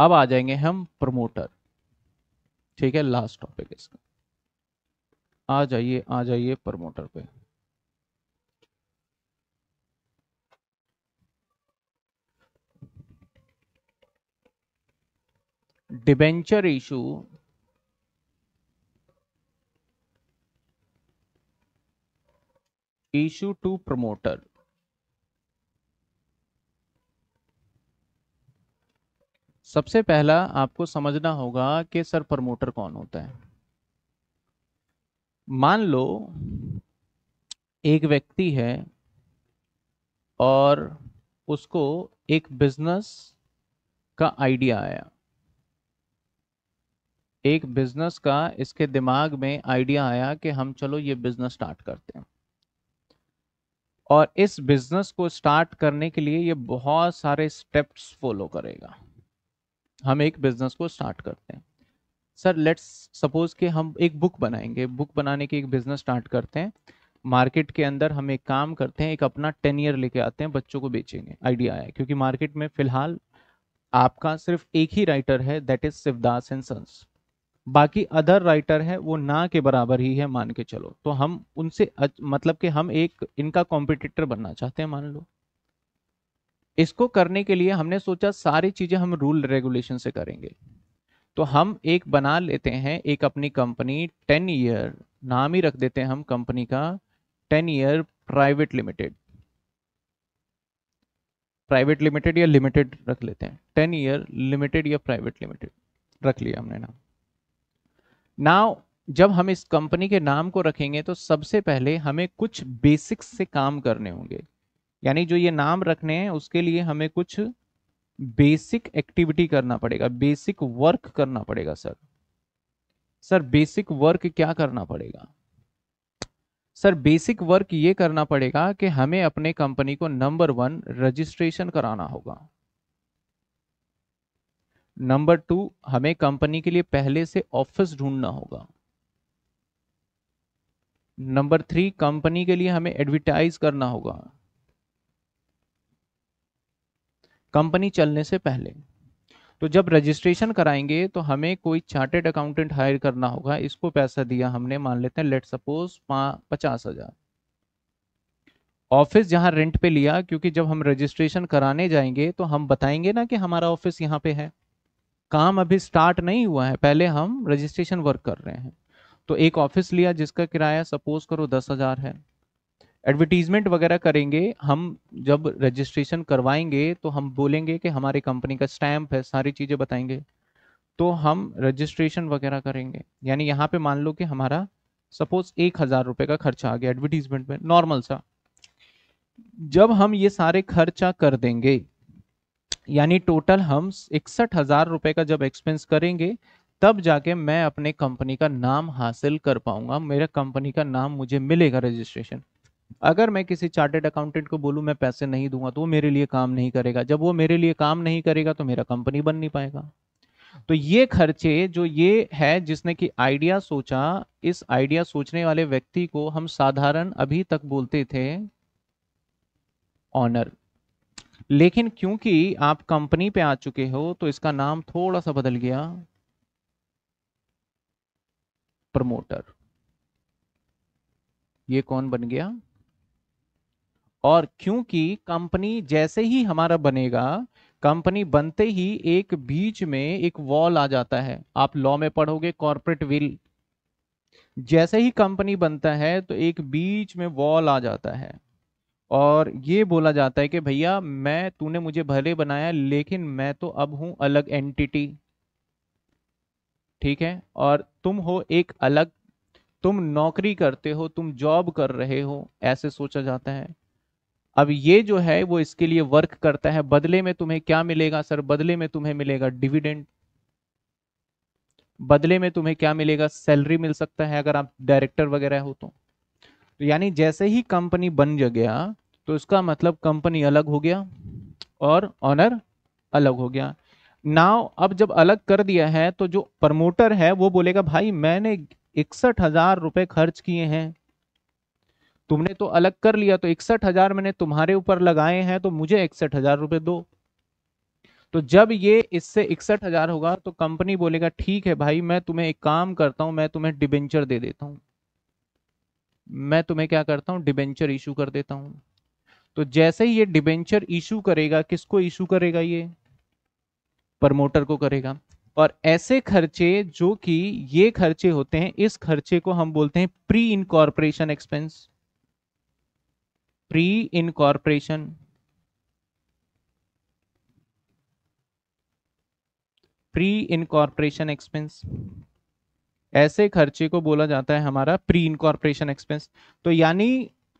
अब आ जाएंगे हम प्रमोटर ठीक है लास्ट टॉपिक इसका आ जाइए आ जाइए प्रमोटर पे debenture issue issue to promoter सबसे पहला आपको समझना होगा कि सर प्रमोटर कौन होता है मान लो एक व्यक्ति है और उसको एक बिजनेस का आइडिया आया एक बिजनेस का इसके दिमाग में आइडिया आया कि हम चलो ये बिजनेस स्टार्ट करते हैं और इस बिजनेस को स्टार्ट करने के लिए ये बहुत सारे स्टेप्स फॉलो करेगा हम एक बिजनेस को स्टार्ट करते हैं सर लेट्स सपोज के हम एक बुक बनाएंगे बुक बनाने की एक बिजनेस स्टार्ट करते हैं मार्केट के अंदर हम एक काम करते हैं एक अपना टेन ईयर लेके आते हैं बच्चों को बेचेंगे आइडिया आया क्योंकि मार्केट में फिलहाल आपका सिर्फ एक ही राइटर है that is Shivdas and sons बाकी अदर राइटर है वो ना के बराबर ही है मान के चलो तो हम उनसे मतलब कि हम एक इनका कॉम्पिटिटर बनना चाहते हैं मान लो इसको करने के लिए हमने सोचा सारी चीज़ें हम रूल रेगुलेशन से करेंगे तो हम एक बना लेते हैं एक अपनी कंपनी टेन ईयर नाम ही रख देते हैं हम कंपनी का ten year private limited private limited या लिमिटेड रख लेते हैं टेन ईयर लिमिटेड या प्राइवेट लिमिटेड रख लिया हमने नाम नाउ जब हम इस कंपनी के नाम को रखेंगे तो सबसे पहले हमें कुछ बेसिक्स से काम करने होंगे यानी जो ये नाम रखने हैं उसके लिए हमें कुछ बेसिक एक्टिविटी करना पड़ेगा बेसिक वर्क करना पड़ेगा सर सर बेसिक वर्क क्या करना पड़ेगा सर बेसिक वर्क ये करना पड़ेगा कि हमें अपने कंपनी को नंबर वन रजिस्ट्रेशन कराना होगा नंबर टू हमें कंपनी के लिए पहले से ऑफिस ढूंढना होगा नंबर थ्री कंपनी के लिए हमें एडवर्टाइज करना होगा कंपनी चलने से पहले तो जब रजिस्ट्रेशन कराएंगे तो हमें कोई चार्टेड अकाउंटेंट हायर करना होगा इसको पैसा दिया हमने मान लेते हैं लेट सपोज पचास हजार ऑफिस जहां रेंट पे लिया क्योंकि जब हम रजिस्ट्रेशन कराने जाएंगे तो हम बताएंगे ना कि हमारा ऑफिस यहाँ पे है काम अभी स्टार्ट नहीं हुआ है पहले हम रजिस्ट्रेशन वर्क कर रहे हैं तो एक ऑफिस लिया जिसका किराया सपोज करो दस हजार है एडवर्टीजमेंट वगैरह करेंगे हम जब रजिस्ट्रेशन करवाएंगे तो हम बोलेंगे कि हमारी कंपनी का स्टैम्प है सारी चीज़ें बताएंगे तो हम रजिस्ट्रेशन वगैरह करेंगे यानी यहाँ पे मान लो कि हमारा सपोज एक हज़ार रुपये का खर्चा आ गया एडवर्टीजमेंट में नॉर्मल सा जब हम ये सारे खर्चा कर देंगे यानी टोटल हम इकसठ हज़ार रुपये का जब एक्सपेंस करेंगे तब जाके मैं अपने कंपनी का नाम हासिल कर पाऊंगा मेरे कंपनी का नाम मुझे मिलेगा रजिस्ट्रेशन अगर मैं किसी चार्टेड अकाउंटेंट को बोलूं मैं पैसे नहीं दूंगा तो वो मेरे लिए काम नहीं करेगा जब वो मेरे लिए काम नहीं करेगा तो मेरा कंपनी बन नहीं पाएगा तो ये खर्चे जो ये है जिसने कि आइडिया सोचा इस आइडिया सोचने वाले व्यक्ति को हम साधारण अभी तक बोलते थे ऑनर लेकिन क्योंकि आप कंपनी पे आ चुके हो तो इसका नाम थोड़ा सा बदल गया प्रमोटर ये कौन बन गया और क्योंकि कंपनी जैसे ही हमारा बनेगा कंपनी बनते ही एक बीच में एक वॉल आ जाता है आप लॉ में पढ़ोगे कॉर्पोरेट विल जैसे ही कंपनी बनता है तो एक बीच में वॉल आ जाता है और ये बोला जाता है कि भैया मैं तूने मुझे भले बनाया लेकिन मैं तो अब हूं अलग एंटिटी ठीक है और तुम हो एक अलग तुम नौकरी करते हो तुम जॉब कर रहे हो ऐसे सोचा जाता है अब ये जो है वो इसके लिए वर्क करता है बदले में तुम्हें क्या मिलेगा सर बदले में तुम्हें मिलेगा डिविडेंड बदले में तुम्हें क्या मिलेगा सैलरी मिल सकता है अगर आप डायरेक्टर वगैरह हो तो।, तो, यानी जैसे ही कंपनी बन गया तो इसका मतलब कंपनी अलग हो गया और ऑनर अलग हो गया नाव अब जब अलग कर दिया है तो जो प्रमोटर है वो बोलेगा भाई मैंने इकसठ हजार रुपये खर्च किए हैं तुमने तो अलग कर लिया तो इकसठ हजार मैंने तुम्हारे ऊपर लगाए हैं तो मुझे इकसठ हजार रुपए दो तो जब ये इससे इकसठ हजार होगा तो कंपनी बोलेगा ठीक है भाई मैं तुम्हें एक काम करता हूं मैं तुम्हें डिबेंचर दे देता हूं मैं तुम्हें क्या करता हूं डिबेंचर इशू कर देता हूं तो जैसे ही ये डिबेंचर इशू करेगा किसको इशू करेगा ये प्रमोटर को करेगा और ऐसे खर्चे जो कि ये खर्चे होते हैं इस खर्चे को हम बोलते हैं pre incorporation expense pre incorporation pre incorporation expense ऐसे खर्चे को बोला जाता है हमारा प्री इनकॉर्पोरेशन एक्सपेंस तो यानी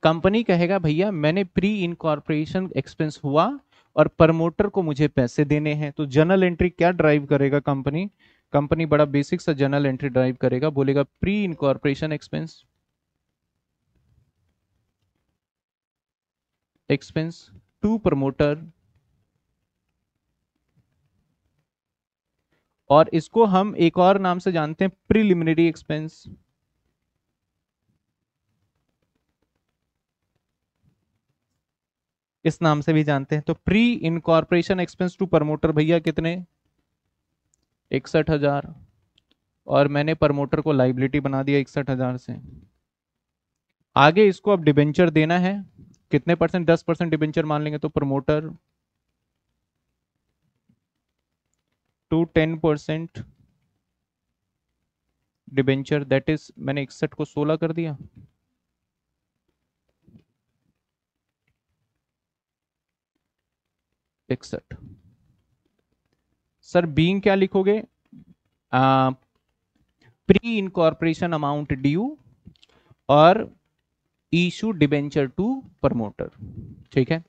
कंपनी कहेगा भैया मैंने प्री इनकॉर्पोरेशन एक्सपेंस हुआ और प्रमोटर को मुझे पैसे देने हैं तो जर्नल एंट्री क्या ड्राइव करेगा कंपनी कंपनी बड़ा बेसिक सा जर्नल एंट्री ड्राइव करेगा बोलेगा pre incorporation expense expense to promoter और इसको हम एक और नाम से जानते हैं प्रिलिमिनरी एक्सपेंस इस नाम से भी जानते हैं तो pre incorporation expense to promoter भैया कितने इकसठ हजार और मैंने प्रमोटर को लाइबिलिटी बना दिया इकसठ हजार से आगे इसको अब डिबेंचर देना है कितने परसेंट दस परसेंट डिबेंचर मान लेंगे तो promoter to ten percent debenture that is मैंने इकसठ को सोलह कर दिया इकसठ सर बीइंग क्या लिखोगे प्री इनकॉर्पोरेशन अमाउंट ड्यू और इशू डिबेंचर टू प्रमोटर ठीक है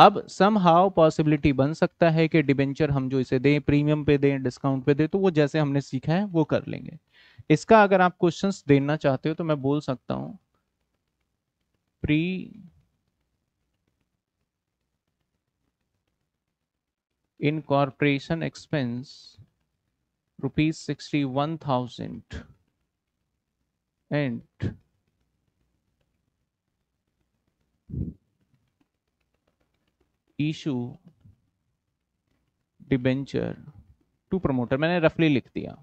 अब सम हाउ पॉसिबिलिटी बन सकता है कि डिबेंचर हम जो इसे दें प्रीमियम पे दें डिस्काउंट पे दें तो वो जैसे हमने सीखा है वो कर लेंगे इसका अगर आप क्वेश्चन देना चाहते हो तो मैं बोल सकता हूं pre incorporation expense rupees sixty one thousand and issue debenture to promoter मैंने रफली लिख दिया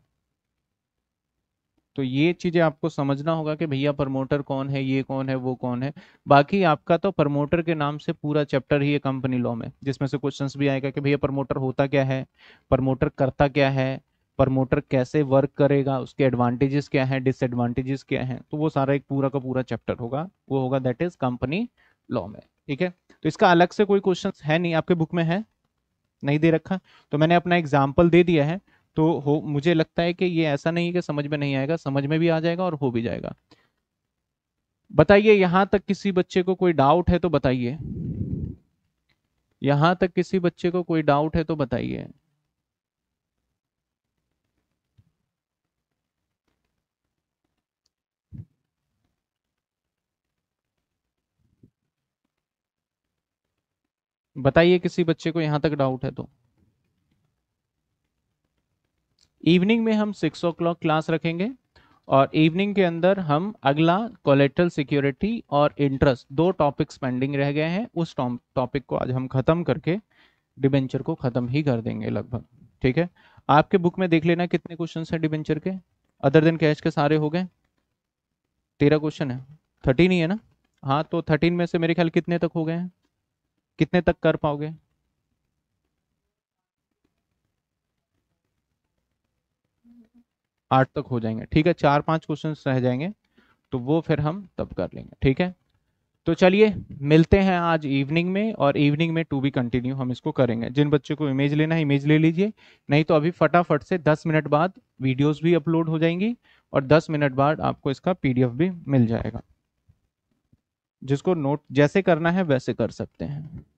तो ये चीजें आपको समझना होगा कि भैया प्रमोटर कौन है ये कौन है वो कौन है बाकी आपका तो प्रमोटर के नाम से पूरा चैप्टर ही है कंपनी लॉ में जिसमें से क्वेश्चंस भी आएगा कि भैया प्रमोटर होता क्या है प्रमोटर करता क्या है प्रमोटर कैसे वर्क करेगा उसके एडवांटेजेस क्या है डिसएडवांटेजेस क्या है तो वो सारा एक पूरा का पूरा चैप्टर होगा वो होगा दैट इज कंपनी लॉ में ठीक है तो इसका अलग से कोई क्वेश्चन है नहीं आपके बुक में है नहीं दे रखा तो मैंने अपना एग्जाम्पल दे दिया है तो हो मुझे लगता है कि ये ऐसा नहीं है कि समझ में नहीं आएगा समझ में भी आ जाएगा और हो भी जाएगा बताइए यहां तक किसी बच्चे को कोई डाउट है तो बताइए यहां तक किसी बच्चे को कोई डाउट है तो बताइए बताइए किसी बच्चे को यहां तक डाउट है तो इवनिंग में हम सिक्स ओ क्लॉक क्लास रखेंगे और इवनिंग के अंदर हम अगला कोलेट्रल सिक्योरिटी और इंटरेस्ट दो टॉपिक पेंडिंग रह गए हैं उस टॉपिक को आज हम खत्म करके डिबेंचर को खत्म ही कर देंगे लगभग ठीक है आपके बुक में देख लेना कितने क्वेश्चन हैं डिबेंचर के अदर देन कैश के सारे हो गए तेरह क्वेश्चन है थर्टीन ही है ना हाँ तो थर्टीन में से मेरे ख्याल कितने तक हो गए हैं कितने तक कर पाओगे आठ तक हो जाएंगे ठीक है चार पांच क्वेश्चन रह जाएंगे तो वो फिर हम तब कर लेंगे ठीक है तो चलिए मिलते हैं आज इवनिंग में और इवनिंग में टू बी कंटिन्यू हम इसको करेंगे जिन बच्चों को इमेज लेना है इमेज ले लीजिए नहीं तो अभी फटाफट से 10 मिनट बाद वीडियोस भी अपलोड हो जाएंगी और 10 मिनट बाद आपको इसका पीडीएफ भी मिल जाएगा जिसको नोट जैसे करना है वैसे कर सकते हैं